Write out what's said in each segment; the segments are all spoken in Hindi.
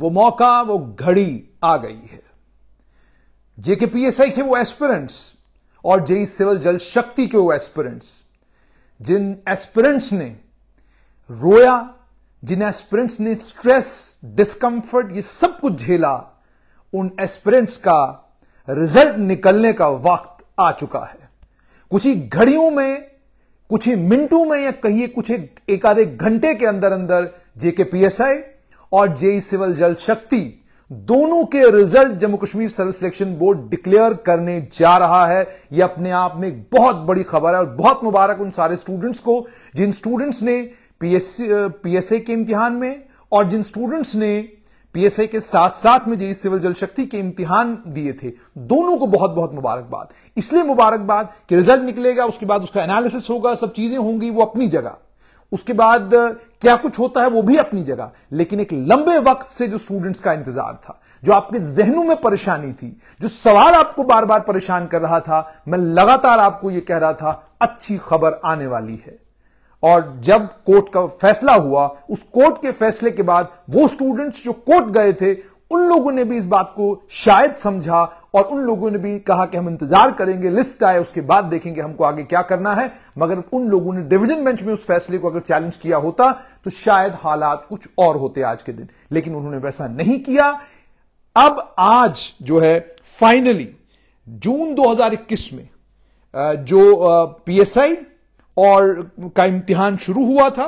वो मौका वो घड़ी आ गई है जेके पीएसआई के वो एस्पिरेंट्स और जेई सिविल जल शक्ति के वो एस्पिरेंट्स जिन एस्पिरेंट्स ने रोया जिन एस्पिरेंट्स ने स्ट्रेस डिस्कम्फर्ट ये सब कुछ झेला उन एस्पिरेंट्स का रिजल्ट निकलने का वक्त आ चुका है कुछ ही घड़ियों में कुछ ही मिनटों में या कहिए कुछ एक आधे घंटे के अंदर अंदर जेके पीएसआई और जेई सिविल जल शक्ति दोनों के result Jammu Kashmir service selection board declare करने जा रहा है यह अपने आप में एक बहुत बड़ी खबर है और बहुत मुबारक उन सारे स्टूडेंट्स को जिन स्टूडेंट्स ने पीएसए के इम्तिहान में और जिन स्टूडेंट्स ने पीएसए के साथ साथ में जेई सिविल जल शक्ति के इम्तिहान दिए थे दोनों को बहुत बहुत मुबारकबाद इसलिए मुबारकबाद कि रिजल्ट निकलेगा उसके बाद उसका एनालिसिस होगा सब चीजें होंगी वो अपनी जगह उसके बाद क्या कुछ होता है वो भी अपनी जगह लेकिन एक लंबे वक्त से जो स्टूडेंट्स का इंतजार था जो आपके जहनों में परेशानी थी जो सवाल आपको बार बार परेशान कर रहा था मैं लगातार आपको यह कह रहा था अच्छी खबर आने वाली है और जब कोर्ट का फैसला हुआ उस कोर्ट के फैसले के बाद वो स्टूडेंट्स जो कोर्ट गए थे उन लोगों ने भी इस बात को शायद समझा और उन लोगों ने भी कहा कि हम इंतजार करेंगे लिस्ट आए उसके बाद देखेंगे हमको आगे क्या करना है मगर उन लोगों ने डिवीजन बेंच में उस फैसले को अगर चैलेंज किया होता तो शायद हालात कुछ और होते आज के दिन लेकिन उन्होंने वैसा नहीं किया अब आज जो है फाइनली जून 2021 में जो पीएसआई और का इम्तिहान शुरू हुआ था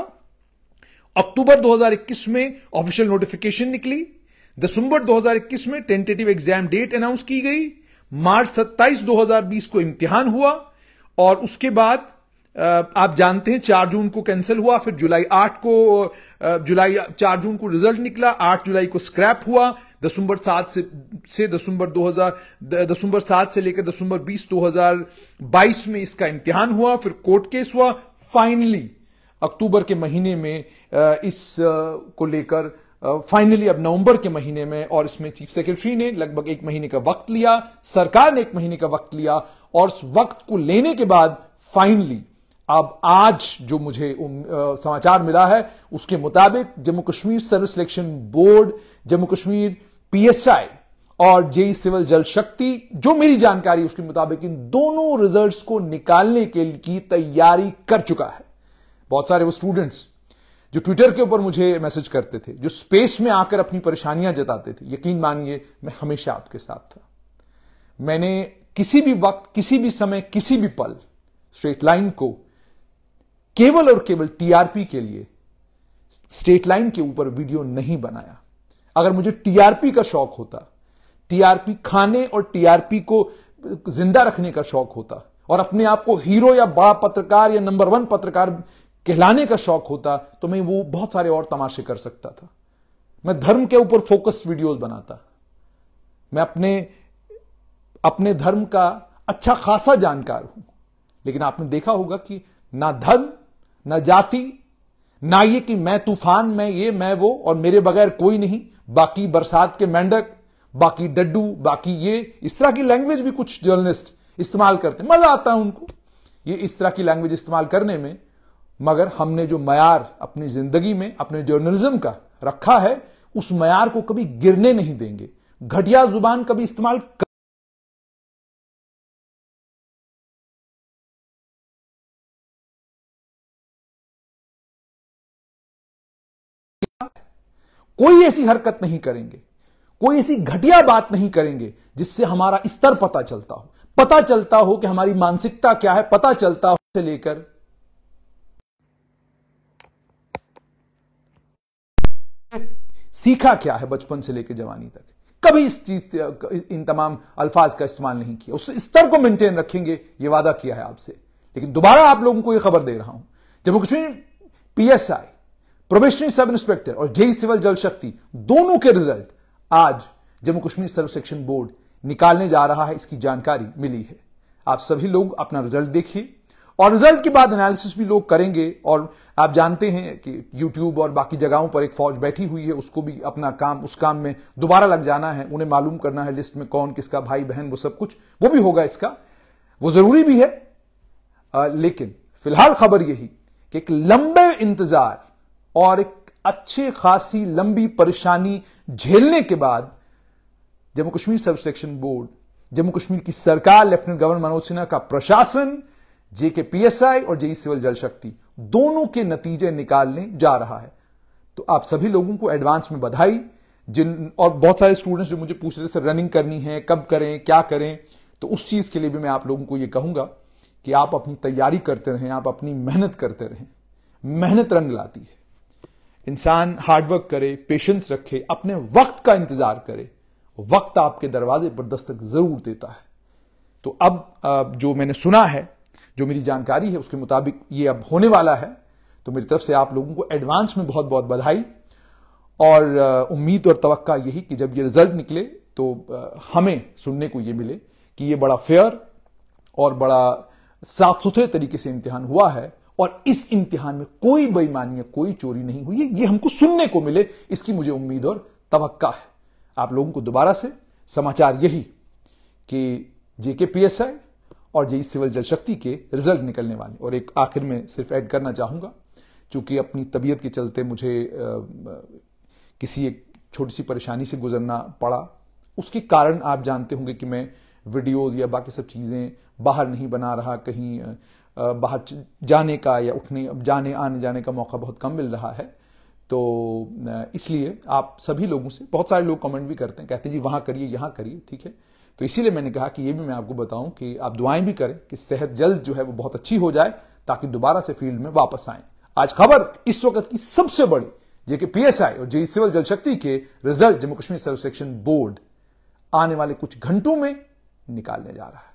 अक्टूबर 2021 में ऑफिशियल नोटिफिकेशन निकली दिसंबर 2021 में टेंटेटिव एग्जाम डेट अनाउंस की गई मार्च 27 2020 को इम्तिहान हुआ और उसके बाद आप जानते हैं चार जून को कैंसिल हुआ फिर जुलाई आठ को जुलाई चार जून को रिजल्ट निकला आठ जुलाई को स्क्रैप हुआ दसंबर सात से से दिसंबर 2000 दसंबर सात से लेकर दसंबर बीस 2022 में इसका इम्तिहान हुआ फिर कोर्ट केस हुआ फाइनली अक्टूबर के महीने में इस को लेकर फाइनली अब नवंबर के महीने में और इसमें चीफ सेक्रेटरी ने लगभग एक महीने का वक्त लिया सरकार ने एक महीने का वक्त लिया और उस वक्त को लेने के बाद फाइनली अब आज जो मुझे समाचार मिला है उसके मुताबिक Jammu Kashmir service selection board Jammu Kashmir PSI और जेई सिविल जल शक्ति जो मेरी जानकारी उसके मुताबिक इन दोनों रिजल्ट्स को निकालने के की तैयारी कर चुका है बहुत सारे वो स्टूडेंट्स जो ट्विटर के ऊपर मुझे मैसेज करते थे जो स्पेस में आकर अपनी परेशानियां जताते थे यकीन मानिए मैं हमेशा आपके साथ था मैंने किसी भी वक्त किसी भी समय किसी भी पल स्ट्रेट लाइन को केवल और केवल टीआरपी के लिए स्ट्रेट लाइन के ऊपर वीडियो नहीं बनाया अगर मुझे टीआरपी का शौक होता टीआरपी खाने और टीआरपी को जिंदा रखने का शौक होता और अपने आप को हीरो या बड़ा पत्रकार या नंबर वन पत्रकार कहलाने का शौक होता तो मैं वो बहुत सारे और तमाशे कर सकता था मैं धर्म के ऊपर फोकस वीडियोस बनाता मैं अपने अपने धर्म का अच्छा खासा जानकार हूं लेकिन आपने देखा होगा कि ना धर्म ना जाति ना ये कि मैं तूफान मैं ये मैं वो और मेरे बगैर कोई नहीं बाकी बरसात के मेंढक बाकी डड्डू बाकी ये इस तरह की लैंग्वेज भी कुछ जर्नलिस्ट इस्तेमाल करते मजा आता है उनको ये इस तरह की लैंग्वेज इस्तेमाल करने में मगर हमने जो मैार अपनी जिंदगी में अपने जर्नलिज्म का रखा है उस मैार को कभी गिरने नहीं देंगे घटिया जुबान कभी इस्तेमाल कर... कोई ऐसी हरकत नहीं करेंगे कोई ऐसी घटिया बात नहीं करेंगे जिससे हमारा स्तर पता चलता हो पता चलता हो कि हमारी मानसिकता क्या है पता चलता हो से लेकर सीखा क्या है बचपन से लेकर जवानी तक कभी इस चीज इन तमाम अल्फाज का इस्तेमाल नहीं किया उस स्तर को मेंटेन रखेंगे ये वादा किया है आपसे लेकिन दोबारा आप लोगों को यह खबर दे रहा हूं Jammu Kashmir PSI probationary sub inspector और जेई सिविल जल शक्ति दोनों के रिजल्ट आज Jammu Kashmir service selection board निकालने जा रहा है इसकी जानकारी मिली है आप सभी लोग अपना रिजल्ट देखिए और रिजल्ट के बाद एनालिसिस भी लोग करेंगे और आप जानते हैं कि यूट्यूब और बाकी जगहों पर एक फौज बैठी हुई है उसको भी अपना काम उस काम में दोबारा लग जाना है उन्हें मालूम करना है लिस्ट में कौन किसका भाई बहन वो सब कुछ वो भी होगा इसका वो जरूरी भी है आ, लेकिन फिलहाल खबर यही कि एक लंबे इंतजार और एक अच्छे खासी लंबी परेशानी झेलने के बाद जम्मू कश्मीर सब सिलेक्शन बोर्ड जम्मू कश्मीर की सरकार लेफ्टिनेंट गवर्नर मनोज सिन्हा का प्रशासन जेके पीएसआई और जेई सिविल जल शक्ति दोनों के नतीजे निकालने जा रहा है तो आप सभी लोगों को एडवांस में बधाई जिन और बहुत सारे स्टूडेंट्स जो मुझे पूछ रहे थे रनिंग करनी है कब करें क्या करें तो उस चीज के लिए भी मैं आप लोगों को यह कहूंगा कि आप अपनी तैयारी करते रहें आप अपनी मेहनत करते रहें मेहनत रंग लाती है इंसान हार्डवर्क करे पेशेंस रखे अपने वक्त का इंतजार करे वक्त आपके दरवाजे पर दस्तक जरूर देता है तो अब जो मैंने सुना है जो मेरी जानकारी है उसके मुताबिक ये अब होने वाला है तो मेरी तरफ से आप लोगों को एडवांस में बहुत बहुत बधाई और उम्मीद और तवक्का यही कि जब ये रिजल्ट निकले तो हमें सुनने को ये मिले कि ये बड़ा फेयर और बड़ा साफ सुथरे तरीके से इम्तिहान हुआ है और इस इम्तिहान में कोई बेईमानी कोई चोरी नहीं हुई है ये हमको सुनने को मिले इसकी मुझे उम्मीद और तवक्का है आप लोगों को दोबारा से समाचार यही कि जेके पी एस आई और जेई सिविल जल शक्ति के रिजल्ट निकलने वाले और एक आखिर में सिर्फ ऐड करना चाहूंगा चूंकि अपनी तबीयत के चलते मुझे किसी एक छोटी सी परेशानी से गुजरना पड़ा उसके कारण आप जानते होंगे कि मैं वीडियोस या बाकी सब चीज़ें बाहर नहीं बना रहा कहीं बाहर जाने का या उठने जाने आने जाने का मौका बहुत कम मिल रहा है तो इसलिए आप सभी लोगों से बहुत सारे लोग कमेंट भी करते हैं कहते हैं जी वहाँ करिए यहाँ करिए ठीक है तो इसीलिए मैंने कहा कि ये भी मैं आपको बताऊं कि आप दुआएं भी करें कि सेहत जल्द जो है वो बहुत अच्छी हो जाए ताकि दोबारा से फील्ड में वापस आए आज खबर इस वक्त की सबसे बड़ी जेके पीएसआई और जेई सिविल जल शक्ति के result Jammu Kashmir service selection board आने वाले कुछ घंटों में निकालने जा रहा है